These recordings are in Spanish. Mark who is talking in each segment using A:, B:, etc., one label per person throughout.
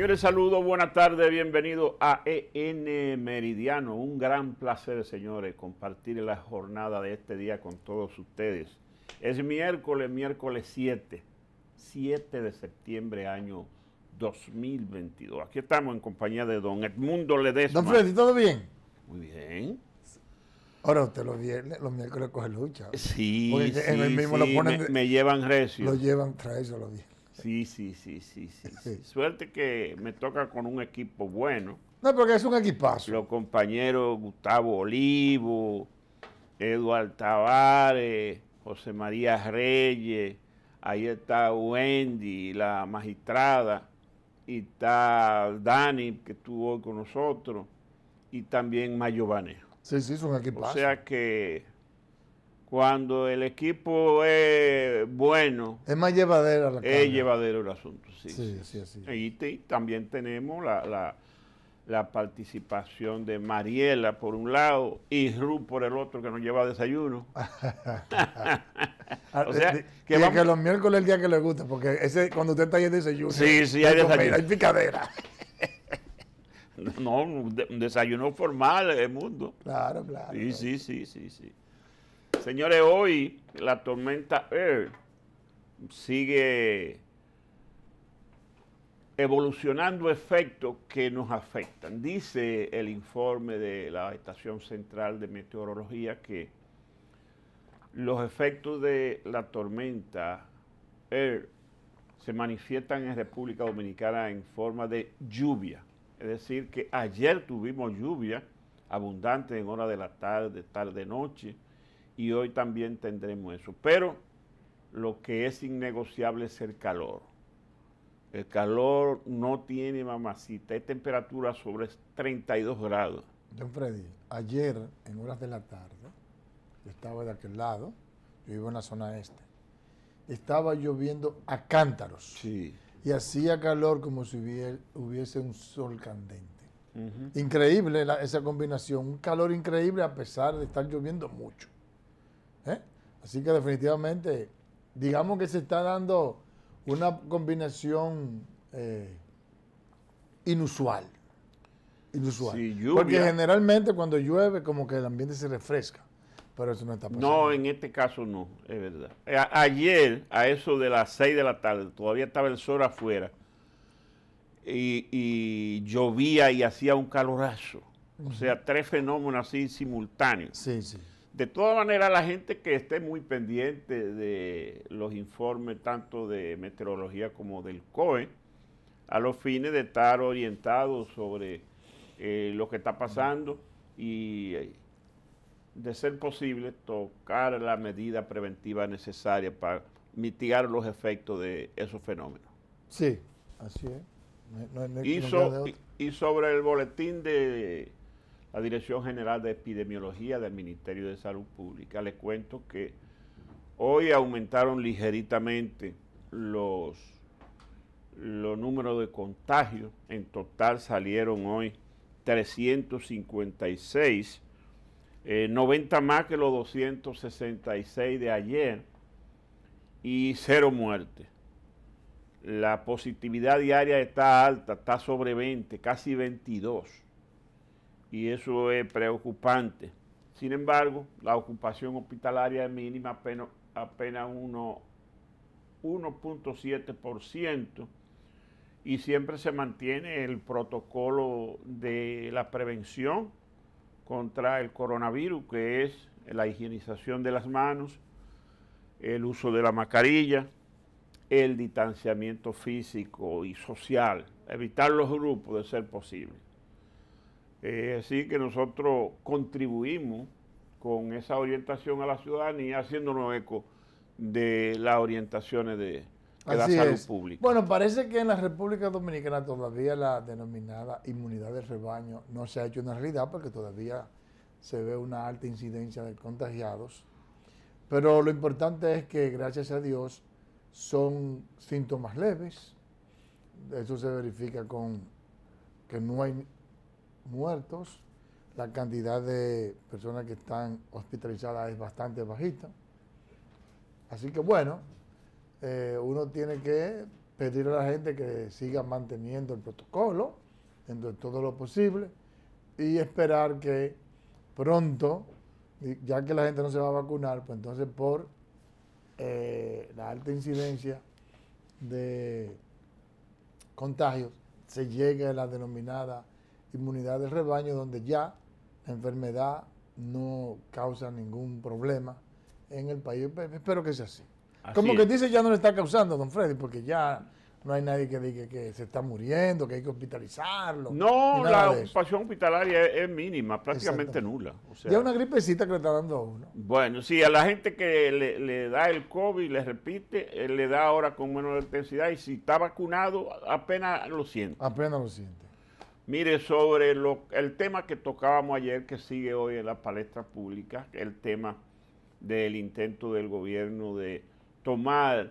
A: Señores, saludos, buenas tardes, bienvenidos a EN Meridiano. Un gran placer, señores, compartir la jornada de este día con todos ustedes. Es miércoles, miércoles 7, 7 de septiembre, año 2022. Aquí estamos en compañía de don Edmundo Ledesma. Don Freddy, ¿todo bien? Muy bien.
B: Ahora usted los, viernes, los miércoles coge lucha. Sí, sí, me, llevan recio. Lo llevan, trae eso los
A: Sí, sí, sí, sí, sí, Suerte que me toca con un equipo bueno. No, porque es un equipazo. Los compañeros Gustavo Olivo, Eduardo Tavares, José María Reyes, ahí está Wendy, la magistrada, y está Dani, que estuvo hoy con nosotros, y también Mayo Banejo.
B: Sí, sí, es un equipazo. O sea
A: que cuando el equipo es bueno.
B: Es más llevadero la Es
A: llevadero el asunto, sí. Sí, sí, sí. Y también tenemos la, la, la, participación de Mariela por un lado y Ruth, por el otro que nos lleva a desayuno. Ah, o sea, eh, que, los
B: miércoles es el día que le gusta, porque ese cuando usted está ahí en desayuno. Sí, sí, hay, desayuno. hay picadera.
A: no, un desayuno formal, el mundo. Claro, claro. Sí, sí, sí, sí, sí. Señores, hoy la tormenta Air sigue evolucionando efectos que nos afectan. Dice el informe de la Estación Central de Meteorología que los efectos de la tormenta Air se manifiestan en República Dominicana en forma de lluvia. Es decir, que ayer tuvimos lluvia abundante en hora de la tarde, tarde-noche y hoy también tendremos eso. Pero lo que es innegociable es el calor. El calor no tiene mamacita, hay temperatura sobre 32 grados.
B: Don Freddy, ayer en horas de la tarde, yo estaba de aquel lado, yo vivo en la zona este, estaba lloviendo a cántaros. Sí. Y hacía calor como si hubiese un sol candente. Increíble esa combinación, un calor increíble a pesar de estar lloviendo mucho. Así que definitivamente, digamos que se está dando una combinación eh, inusual. Inusual. Porque generalmente cuando llueve como que el ambiente se refresca. Pero eso no está pasando. No, en
A: este caso no, es verdad. Eh, ayer, a eso de las seis de la tarde, todavía estaba el sol afuera. Y, llovía y hacía un calorazo. O sea, tres fenómenos así simultáneos. Sí, sí. De todas maneras, la gente que esté muy pendiente de los informes tanto de meteorología como del COE, a los fines de estar orientados sobre eh, lo que está pasando y eh, de ser posible tocar la medida preventiva necesaria para mitigar los efectos de esos fenómenos.
B: Sí, así es.
A: y, sobre el boletín de la Dirección General de Epidemiología del Ministerio de Salud Pública. Les cuento que hoy aumentaron ligeritamente los, los números de contagios. En total salieron hoy 356, 90 eh, más que los 266 de ayer y cero muertes. La positividad diaria está alta, está sobre 20, casi 22 y eso es preocupante. Sin embargo, la ocupación hospitalaria es mínima, apenas, apenas 1.7% y siempre se mantiene el protocolo de la prevención contra el coronavirus, que es la higienización de las manos, el uso de la mascarilla, el distanciamiento físico y social, evitar los grupos de ser posible así eh, que nosotros contribuimos con esa orientación a la ciudadanía, haciéndonos eco de las orientaciones de, la salud pública. Bueno, parece
B: que en la República Dominicana todavía la denominada inmunidad de rebaño no se ha hecho una realidad porque todavía se ve una alta incidencia de contagiados. Pero lo importante es que, gracias a Dios, son síntomas leves. Eso se verifica con que no hay muertos, la cantidad de personas que están hospitalizadas es bastante bajita. Así que bueno, eh, uno tiene que pedir a la gente que siga manteniendo el protocolo en todo lo posible y esperar que pronto, ya que la gente no se va a vacunar, pues entonces por eh, la alta incidencia de contagios se llegue a la denominada inmunidad de rebaño, donde ya la enfermedad no causa ningún problema en el país. Espero que sea así. Como que dice, ya no le está causando, don Freddy, porque ya no hay nadie que diga que se está muriendo, que hay que hospitalizarlo.
A: No, la ocupación hospitalaria es, mínima, prácticamente nula. O sea, ya una
B: gripecita que le está dando a
A: uno. Bueno, sí, a la gente que le, da el COVID, le repite, eh, le da ahora con menor intensidad y si está vacunado, apenas lo siente.
B: Apenas lo siente.
A: Mire, sobre el tema que tocábamos ayer, que sigue hoy en la palestra pública, el tema del intento del gobierno de tomar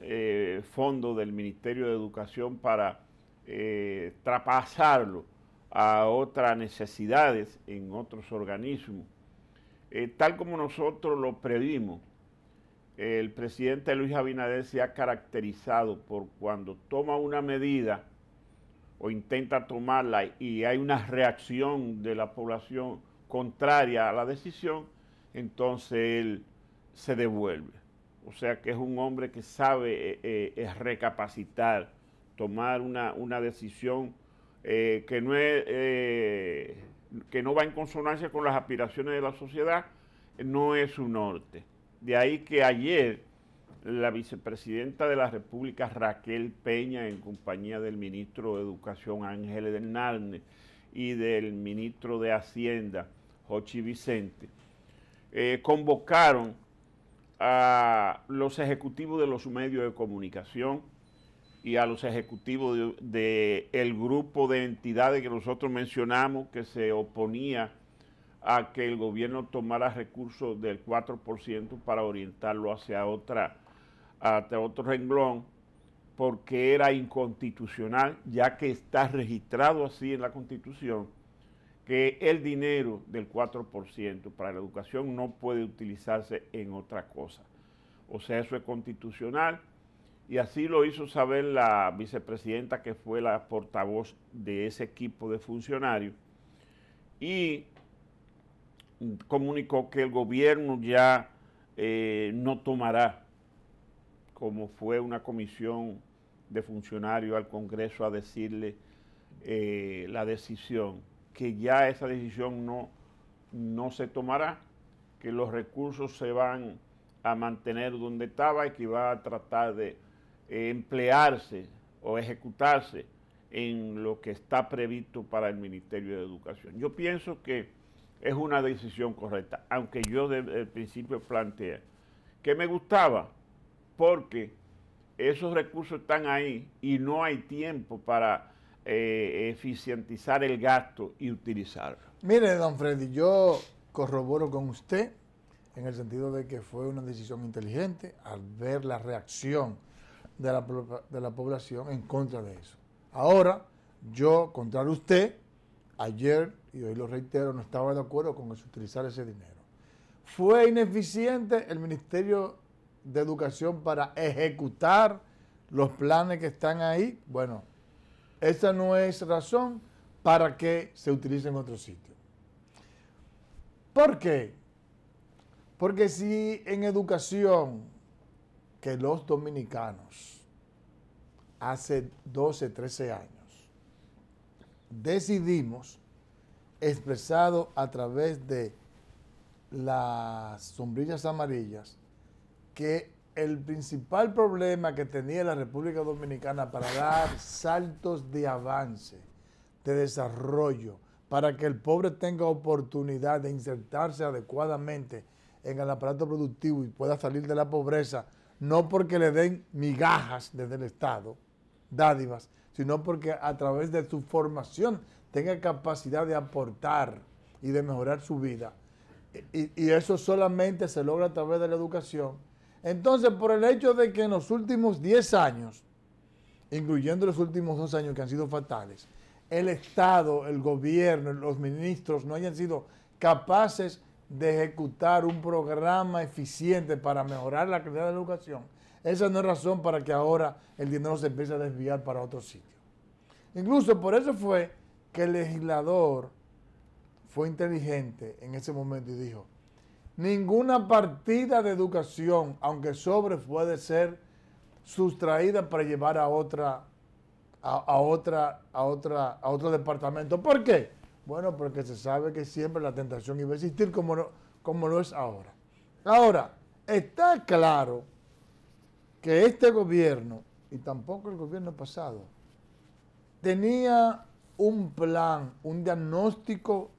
A: eh, fondos del Ministerio de Educación para eh, trapasarlo a otras necesidades en otros organismos. Eh, tal como nosotros lo previmos, el presidente Luis Abinader se ha caracterizado por cuando toma una medida o intenta tomarla y hay una reacción de la población contraria a la decisión, entonces él se devuelve. O sea que es un hombre que sabe eh, eh, recapacitar, tomar una, decisión eh, que, no que no va en consonancia con las aspiraciones de la sociedad, no es un norte. De ahí que ayer la vicepresidenta de la República Raquel Peña en compañía del ministro de Educación Ángel Hernández y del ministro de Hacienda Jochi Vicente, eh, convocaron a los ejecutivos de los medios de comunicación y a los ejecutivos del grupo de entidades que nosotros mencionamos que se oponía a que el gobierno tomara recursos del 4% para orientarlo hacia otra hasta otro renglón porque era inconstitucional, ya que está registrado así en la Constitución, que el dinero del 4% para la educación no puede utilizarse en otra cosa. O sea, eso es constitucional y así lo hizo saber la vicepresidenta que fue la portavoz de ese equipo de funcionarios y comunicó que el gobierno ya eh, no tomará como fue una comisión de funcionarios al Congreso a decirle eh, la decisión, que ya esa decisión no, no se tomará, que los recursos se van a mantener donde estaba y que va a tratar de eh, emplearse o ejecutarse en lo que está previsto para el Ministerio de Educación. Yo pienso que es una decisión correcta, aunque yo desde el principio planteé que me gustaba porque esos recursos están ahí y no hay tiempo para eh, eficientizar el gasto y utilizarlo.
B: Mire, don Freddy, yo corroboro con usted en el sentido de que fue una decisión inteligente al ver la reacción de la, población en contra de eso. Ahora, yo, contra usted, ayer, y hoy lo reitero, no estaba de acuerdo con utilizar ese dinero. ¿Fue ineficiente el Ministerio de educación para ejecutar los planes que están ahí, bueno, esa no es razón para que se utilice en otro sitio. ¿Por qué? Porque si en educación que los dominicanos hace 12, 13 años decidimos, expresado a través de las sombrillas amarillas, que el principal problema que tenía la República Dominicana para dar saltos de avance, de desarrollo, para que el pobre tenga oportunidad de insertarse adecuadamente en el aparato productivo y pueda salir de la pobreza, no porque le den migajas desde el Estado, dádivas, sino porque a través de su formación tenga capacidad de aportar y de mejorar su vida. Y, eso solamente se logra a través de la educación entonces, por el hecho de que en los últimos 10 años, incluyendo los últimos dos años que han sido fatales, el Estado, el gobierno, los ministros no hayan sido capaces de ejecutar un programa eficiente para mejorar la calidad de la educación, esa no es razón para que ahora el dinero se empiece a desviar para otro sitio. Incluso por eso fue que el legislador fue inteligente en ese momento y dijo, Ninguna partida de educación, aunque sobre, puede ser sustraída para llevar a otra, a, otra, a otra, a otro departamento. ¿Por qué? Bueno, porque se sabe que siempre la tentación iba a existir como como lo es ahora. Ahora, está claro que este gobierno, y tampoco el gobierno pasado, tenía un plan, un diagnóstico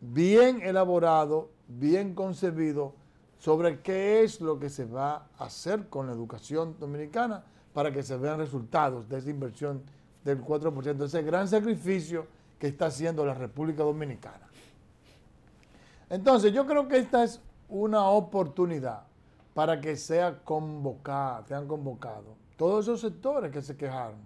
B: bien elaborado bien concebido sobre qué es lo que se va a hacer con la educación dominicana para que se vean resultados de esa inversión del 4%, ese gran sacrificio que está haciendo la República Dominicana. Entonces, yo creo que esta es una oportunidad para que sea convocada, sean convocados todos esos sectores que se quejaron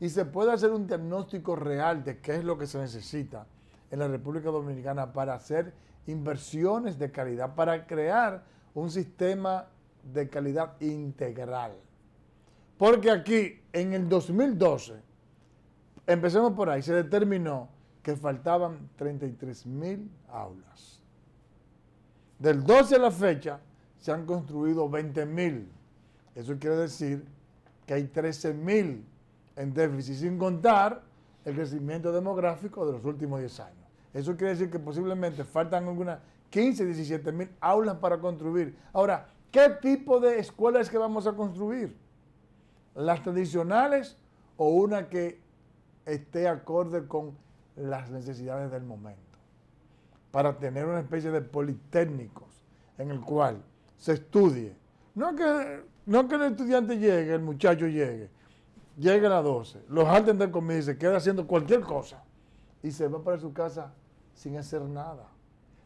B: y se pueda hacer un diagnóstico real de qué es lo que se necesita en la República Dominicana para hacer inversiones de calidad para crear un sistema de calidad integral. Porque aquí, en el 2012, empecemos por ahí, se determinó que faltaban 33 mil aulas. Del 12 a la fecha se han construido 20 mil. Eso quiere decir que hay 13 mil en déficit, sin contar el crecimiento demográfico de los últimos 10 años. Eso quiere decir que posiblemente faltan algunas 15, 17 mil aulas para construir. Ahora, ¿qué tipo de escuelas que vamos a construir? ¿Las tradicionales o una que esté acorde con las necesidades del momento? Para tener una especie de politécnicos en el cual se estudie. No que, no que el estudiante llegue, el muchacho llegue, llegue a las 12, los alten de comida y se queda haciendo cualquier cosa y se va para su casa sin hacer nada.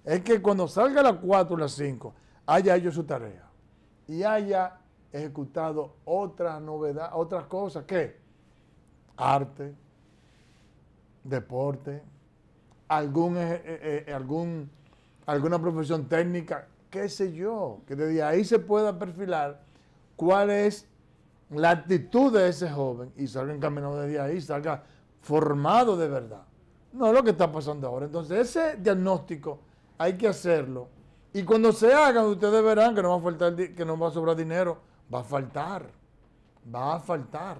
B: Es que cuando salga a las 4 o las 5, haya hecho su tarea y haya ejecutado otra novedad, otras cosas, ¿qué? Arte, deporte, algún, eh, eh, eh, algún, alguna profesión técnica, qué sé yo, que desde ahí se pueda perfilar cuál es la actitud de ese joven y salga encaminado desde ahí, salga formado de verdad. No, lo que está pasando ahora. Entonces, ese diagnóstico hay que hacerlo. Y cuando se hagan, ustedes verán que no va a faltar, que no va a sobrar dinero. Va a faltar. Va a faltar.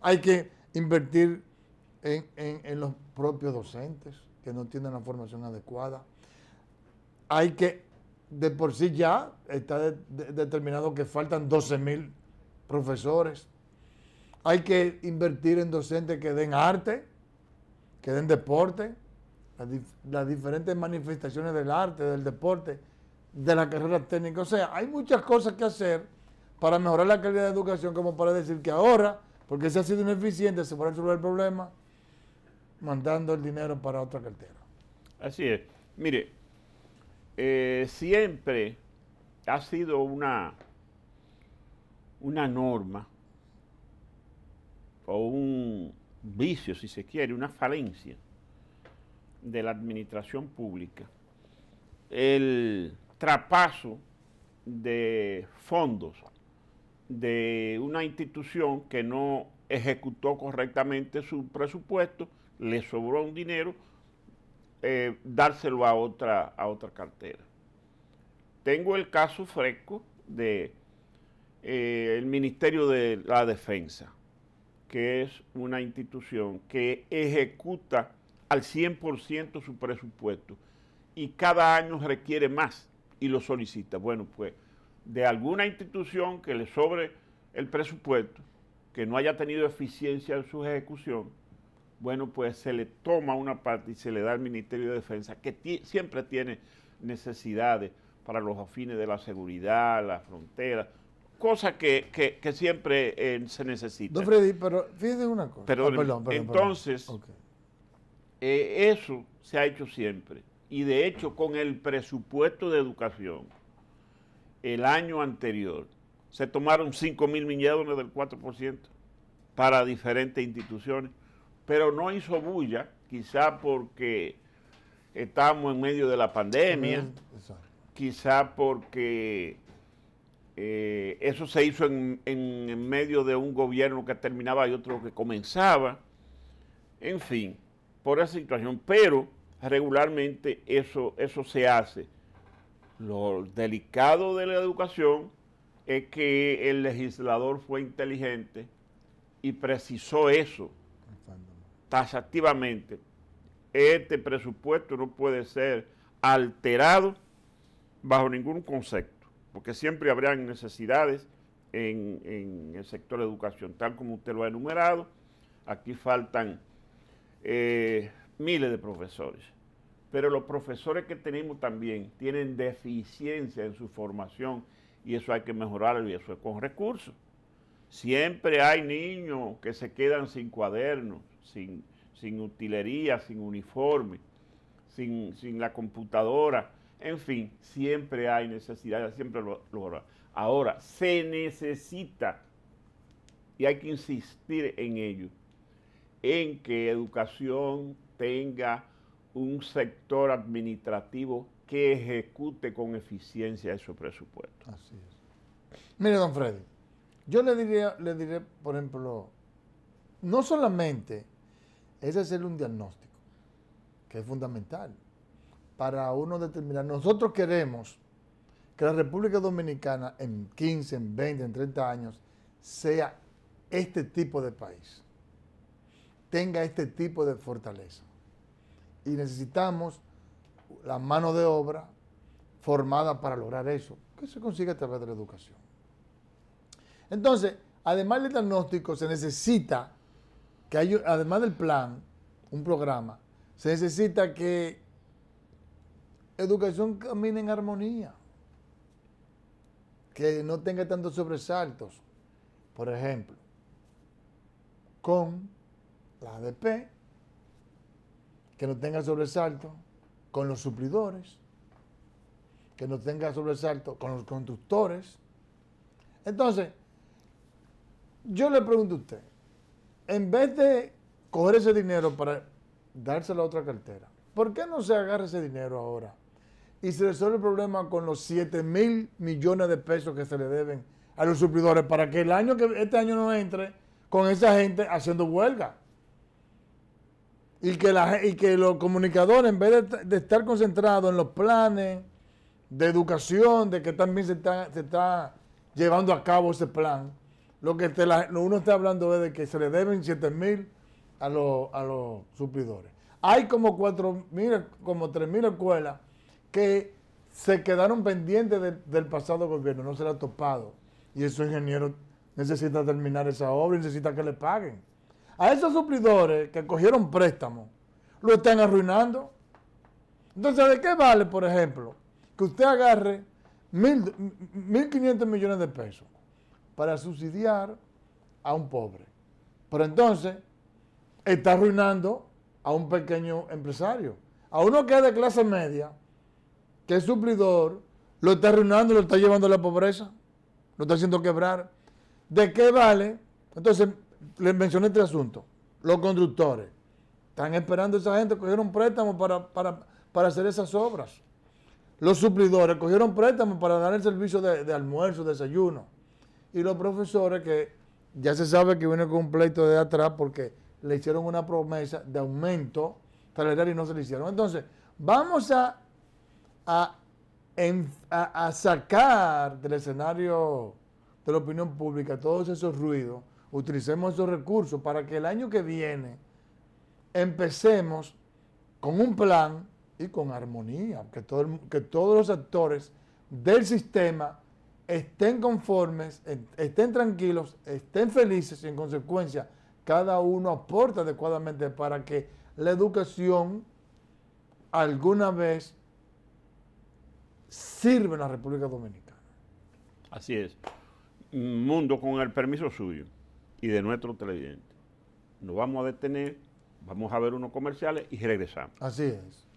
B: Hay que invertir en, los propios docentes que no tienen la formación adecuada. Hay que, de por sí ya, está determinado que faltan 12 mil profesores. Hay que invertir en docentes que den arte, que den deporte, las, diferentes manifestaciones del arte, del deporte, de la carrera técnica. O sea, hay muchas cosas que hacer para mejorar la calidad de educación, como para decir que ahora, porque se ha sido ineficiente, se puede resolver el problema mandando el dinero para otra cartera.
A: Así es. Mire, eh, siempre ha sido una, una norma o un, vicio, si se quiere, una falencia de la administración pública, el trapaso de fondos de una institución que no ejecutó correctamente su presupuesto, le sobró un dinero, eh, dárselo a otra, a otra cartera. Tengo el caso fresco de eh, Ministerio de la Defensa que es una institución que ejecuta al 100% su presupuesto y cada año requiere más y lo solicita. Bueno, pues de alguna institución que le sobre el presupuesto, que no haya tenido eficiencia en su ejecución, bueno, pues se le toma una parte y se le da al Ministerio de Defensa, que siempre tiene necesidades para los afines de la seguridad, las fronteras, cosa que, siempre eh, se necesita. Don
B: Freddy, pero fíjese una cosa. Perdón, ah, perdón, entonces,
A: eh, eso se ha hecho siempre. Y de hecho, con el presupuesto de educación, el año anterior, se tomaron 5 mil millones del 4% para diferentes instituciones, pero no hizo bulla, quizá porque estamos en medio de la pandemia, quizá porque eh, eso se hizo en, medio de un gobierno que terminaba y otro que comenzaba. En fin, por esa situación. Pero regularmente eso, eso se hace. Lo delicado de la educación es que el legislador fue inteligente y precisó eso tasativamente. Este presupuesto no puede ser alterado bajo ningún concepto porque siempre habrán necesidades en, el sector de educación, tal como usted lo ha enumerado. Aquí faltan eh, miles de profesores, pero los profesores que tenemos también tienen deficiencia en su formación y eso hay que mejorarlo y eso es con recursos. Siempre hay niños que se quedan sin cuadernos, sin, utilería, sin uniforme, sin la computadora en fin, siempre hay necesidad, siempre lo, lo Ahora, se necesita, y hay que insistir en ello, en que educación tenga un sector administrativo que ejecute con eficiencia esos presupuesto. Así es.
B: Mire, don Freddy, yo le diría, le diré, por ejemplo, no solamente es hacer un diagnóstico, que es fundamental, para uno determinar. Nosotros queremos que la República Dominicana en 15, en 20, en 30 años sea este tipo de país, tenga este tipo de fortaleza. Y necesitamos la mano de obra formada para lograr eso, que se consiga a través de la educación. Entonces, además del diagnóstico, se necesita que haya, además del plan, un programa, se necesita que educación camine en armonía, que no tenga tantos sobresaltos, por ejemplo, con la ADP, que no tenga sobresalto con los suplidores, que no tenga sobresalto con los conductores. Entonces, yo le pregunto a usted, en vez de coger ese dinero para dárselo a otra cartera, ¿por qué no se agarra ese dinero ahora y se resuelve el problema con los 7 mil millones de pesos que se le deben a los suplidores para que el año que este año no entre con esa gente haciendo huelga. Y que, la, y que los comunicadores, en vez de, estar concentrados en los planes de educación, de que también se está, se está llevando a cabo ese plan, lo que uno está hablando es de que se le deben 7 mil a los, a suplidores. Hay como cuatro mil, como 3 mil escuelas que se quedaron pendientes del pasado gobierno, no se le ha topado. Y esos ingenieros necesitan terminar esa obra y necesitan que le paguen. A esos suplidores que cogieron préstamos, lo están arruinando. Entonces, ¿de qué vale, por ejemplo, que usted agarre 1.500 millones de pesos para subsidiar a un pobre? Pero entonces, está arruinando a un pequeño empresario. A uno que es de clase media, el suplidor, lo está arruinando, lo está llevando a la pobreza, lo está haciendo quebrar. ¿De qué vale? Entonces, les mencioné este asunto. Los constructores. Están esperando a esa gente, cogieron préstamos para, para, hacer esas obras. Los suplidores cogieron préstamos para dar el servicio de, almuerzo, desayuno. Y los profesores que ya se sabe que viene con un pleito de atrás porque le hicieron una promesa de aumento salarial y no se le hicieron. Entonces, vamos a a, a, sacar del escenario de la opinión pública todos esos ruidos, utilicemos esos recursos para que el año que viene empecemos con un plan y con armonía, que, que todos los actores del sistema estén conformes, estén tranquilos, estén felices y en consecuencia cada uno aporta adecuadamente para que la educación alguna vez sirve la República Dominicana.
A: Así es. Mundo, con el permiso suyo y de nuestro televidente, nos vamos a detener, vamos a ver unos comerciales y regresamos.
B: Así es.